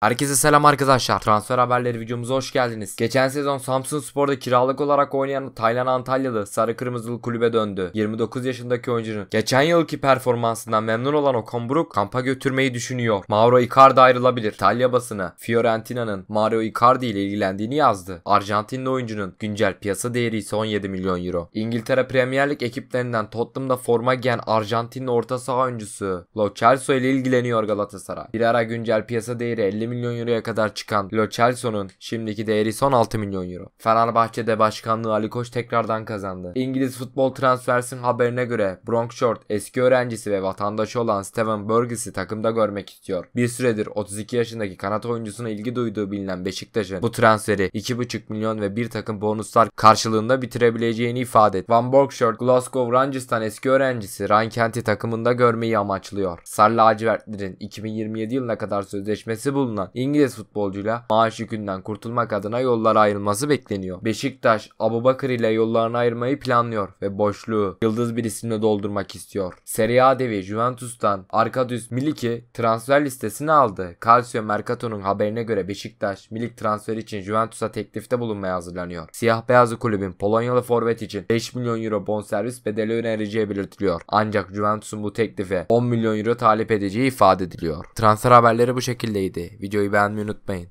Herkese selam arkadaşlar. Transfer haberleri videomuza hoş geldiniz. Geçen sezon Samsun Spor'da kiralık olarak oynayan Taylan Antalyalı sarı kırmızılı kulübe döndü. 29 yaşındaki oyuncunun geçen yılki performansından memnun olan Okan Buruk kampa götürmeyi düşünüyor. Mauro Icardi ayrılabilir. İtalya basını Fiorentina'nın Mario Icardi ile ilgilendiğini yazdı. Arjantinli oyuncunun güncel piyasa değeri ise 17 milyon euro. İngiltere Premier Lig ekiplerinden Tottenham'da forma giyen Arjantinli orta saha oyuncusu Lo Celso ile ilgileniyor Galatasaray. Bir ara güncel piyasa değeri 50 7 milyon euroya kadar çıkan Lo Celso'nun şimdiki değeri son 6 milyon euro. Fenerbahçe'de başkanlığı Ali Koç tekrardan kazandı. İngiliz futbol transfersin haberine göre Bronkshort eski öğrencisi ve vatandaşı olan Steven Burgess'i takımda görmek istiyor. Bir süredir 32 yaşındaki kanat oyuncusuna ilgi duyduğu bilinen Beşiktaş'ın bu transferi 2,5 milyon ve bir takım bonuslar karşılığında bitirebileceğini ifade etti. Van Bronkshort Glasgow Rangers'tan eski öğrencisi Ryan Kent'i takımında görmeyi amaçlıyor. Sarı lacivertlerin 2027 yılına kadar sözleşmesi bulunuyor bulunan İngiliz futbolcuyla maaş yükünden kurtulmak adına yollara ayrılması bekleniyor. Beşiktaş Abubakır ile yollarını ayırmayı planlıyor ve boşluğu yıldız bir isimle doldurmak istiyor. Serie A devi Juventus'tan Arkadius Milik'i transfer listesine aldı. Calcio Mercato'nun haberine göre Beşiktaş Milik transferi için Juventus'a teklifte bulunmaya hazırlanıyor. Siyah beyazlı kulübün Polonyalı forvet için 5 milyon euro bonservis bedeli önereceği belirtiliyor. Ancak Juventus'un bu teklife 10 milyon euro talep edeceği ifade ediliyor. Transfer haberleri bu şekildeydi. Videoyu beğenmeyi unutmayın.